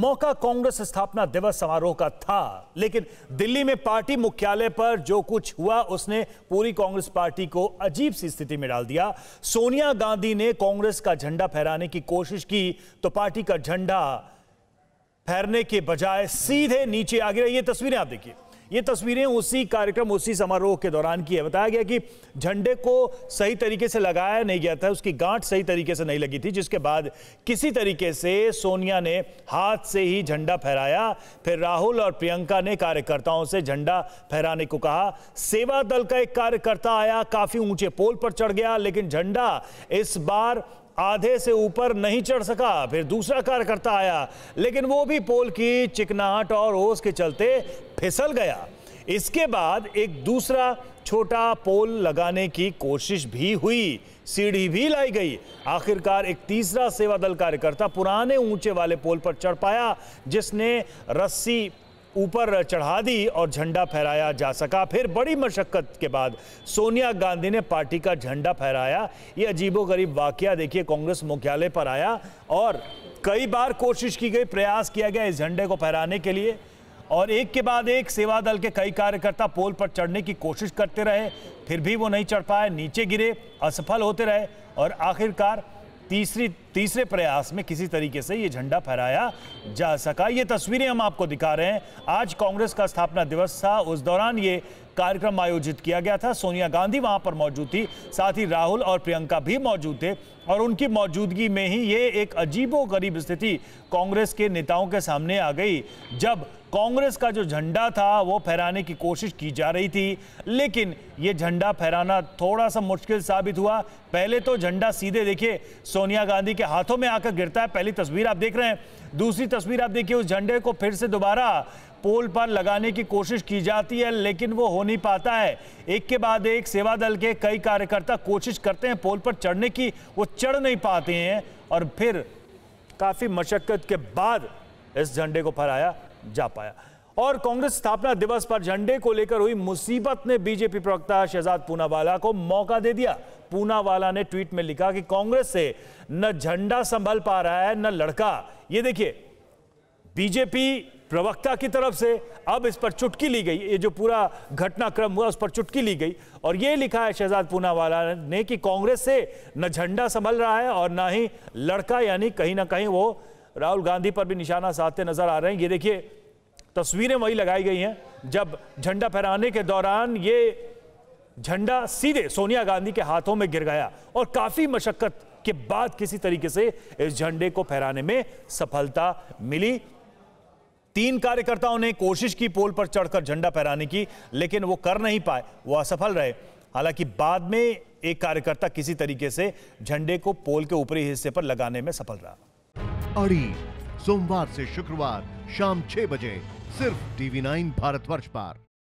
मौका कांग्रेस स्थापना दिवस समारोह का था लेकिन दिल्ली में पार्टी मुख्यालय पर जो कुछ हुआ उसने पूरी कांग्रेस पार्टी को अजीब सी स्थिति में डाल दिया सोनिया गांधी ने कांग्रेस का झंडा फहराने की कोशिश की तो पार्टी का झंडा फहरने के बजाय सीधे नीचे आ गया ये तस्वीरें आप देखिए ये तस्वीरें उसी कार्यक्रम उसी समारोह के दौरान की है बताया गया कि झंडे को सही तरीके से लगाया नहीं गया था उसकी गांठ सही तरीके से नहीं लगी थी जिसके बाद किसी तरीके से सोनिया ने हाथ से ही झंडा फहराया फिर राहुल और प्रियंका ने कार्यकर्ताओं से झंडा फहराने को कहा सेवा दल का एक कार्यकर्ता आया काफी ऊंचे पोल पर चढ़ गया लेकिन झंडा इस बार आधे से ऊपर नहीं चढ़ सका फिर दूसरा कार्यकर्ता आया लेकिन वो भी पोल की चिकनाहट और ओस के चलते फिसल गया इसके बाद एक दूसरा छोटा पोल लगाने की कोशिश भी हुई सीढ़ी भी लाई गई आखिरकार एक तीसरा सेवा दल कार्यकर्ता पुराने ऊंचे वाले पोल पर चढ़ पाया जिसने रस्सी ऊपर चढ़ा दी और झंडा फहराया जा सका फिर बड़ी मशक्क़त के बाद सोनिया गांधी ने पार्टी का झंडा फहराया ये अजीबोगरीब वाक्य देखिए कांग्रेस मुख्यालय पर आया और कई बार कोशिश की गई प्रयास किया गया इस झंडे को फहराने के लिए और एक के बाद एक सेवा दल के कई कार्यकर्ता पोल पर चढ़ने की कोशिश करते रहे फिर भी वो नहीं चढ़ पाए नीचे गिरे असफल होते रहे और आखिरकार तीसरी तीसरे प्रयास में किसी तरीके से ये झंडा फहराया जा सका ये तस्वीरें हम आपको दिखा रहे हैं आज कांग्रेस का स्थापना दिवस था उस दौरान ये कार्यक्रम आयोजित किया गया था सोनिया गांधी वहां पर मौजूद थी साथ ही राहुल और प्रियंका भी मौजूद थे और उनकी मौजूदगी में ही ये एक अजीबो गरीब स्थिति कांग्रेस के नेताओं के सामने आ गई जब कांग्रेस का जो झंडा था वो फहराने की कोशिश की जा रही थी लेकिन ये झंडा फहराना थोड़ा सा मुश्किल साबित हुआ पहले तो झंडा सीधे देखिए सोनिया गांधी के हाथों में आकर गिरता है पहली तस्वीर आप देख रहे हैं दूसरी तस्वीर आप देखिए उस झंडे को फिर से दोबारा पोल पर लगाने की कोशिश की जाती है लेकिन वो हो नहीं पाता है एक के बाद एक सेवा दल के कई कार्यकर्ता कोशिश करते हैं पोल पर चढ़ने की वो चढ़ नहीं पाते हैं और फिर काफ़ी मशक्क़त के बाद इस झंडे को फहराया जा पाया और कांग्रेस स्थापना दिवस पर झंडे को लेकर हुई मुसीबत ने बीजेपी प्रवक्ता शहजाद पूनावाला को मौका दे दिया पूनावाला ने ट्वीट में लिखा कि कांग्रेस से न झंडा संभल पा रहा है न लड़का ये देखिए बीजेपी प्रवक्ता की तरफ से अब इस पर चुटकी ली गई ये जो पूरा घटनाक्रम हुआ उस पर चुटकी ली गई और ये लिखा है शहजाद पूनावाला ने कि कांग्रेस से न झंडा संभल रहा है और ना ही लड़का यानी कहीं ना कहीं वो राहुल गांधी पर भी निशाना साधते नजर आ रहे हैं ये देखिए तस्वीरें वही लगाई गई हैं जब झंडा फहराने के दौरान ये झंडा सीधे सोनिया गांधी के हाथों में गिर गया और काफी मशक्कत के बाद किसी तरीके से इस झंडे को फहराने में सफलता मिली तीन कार्यकर्ताओं ने कोशिश की पोल पर चढ़कर झंडा फहराने की लेकिन वो कर नहीं पाए वो असफल रहे हालांकि बाद में एक कार्यकर्ता किसी तरीके से झंडे को पोल के ऊपरी हिस्से पर लगाने में सफल रहा अड़ी सोमवार से शुक्रवार शाम छह बजे सिर्फ टीवी नाइन भारतवर्ष पर